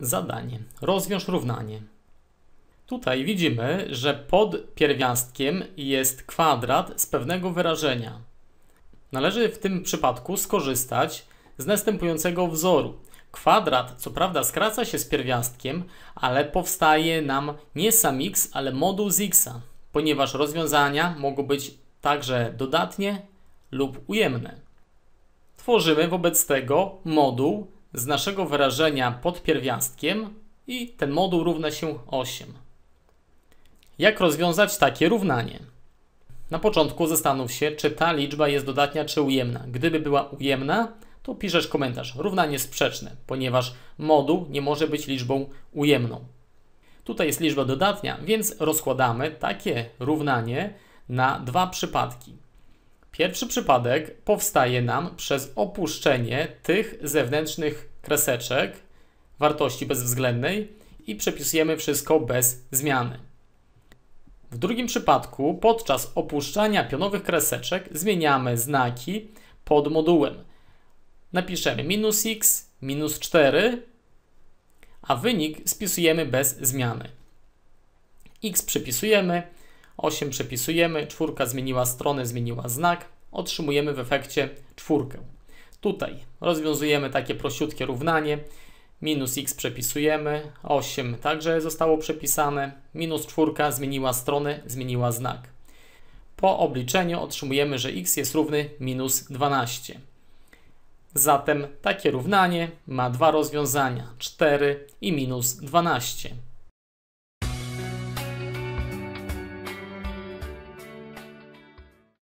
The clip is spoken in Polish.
zadanie. Rozwiąż równanie. Tutaj widzimy, że pod pierwiastkiem jest kwadrat z pewnego wyrażenia. Należy w tym przypadku skorzystać z następującego wzoru. Kwadrat co prawda skraca się z pierwiastkiem, ale powstaje nam nie sam x, ale moduł z x, ponieważ rozwiązania mogą być także dodatnie lub ujemne. Tworzymy wobec tego moduł z naszego wyrażenia pod pierwiastkiem i ten moduł równa się 8. Jak rozwiązać takie równanie? Na początku zastanów się, czy ta liczba jest dodatnia czy ujemna. Gdyby była ujemna, to piszesz komentarz równanie sprzeczne, ponieważ moduł nie może być liczbą ujemną. Tutaj jest liczba dodatnia, więc rozkładamy takie równanie na dwa przypadki. Pierwszy przypadek powstaje nam przez opuszczenie tych zewnętrznych kreseczek wartości bezwzględnej i przepisujemy wszystko bez zmiany. W drugim przypadku podczas opuszczania pionowych kreseczek zmieniamy znaki pod modułem. Napiszemy minus x, minus 4, a wynik spisujemy bez zmiany. x przepisujemy, 8 przepisujemy, czwórka zmieniła stronę, zmieniła znak otrzymujemy w efekcie czwórkę. Tutaj rozwiązujemy takie prosiutkie równanie. Minus x przepisujemy, 8 także zostało przepisane, minus 4 zmieniła stronę, zmieniła znak. Po obliczeniu otrzymujemy, że x jest równy minus 12. Zatem takie równanie ma dwa rozwiązania, 4 i minus 12.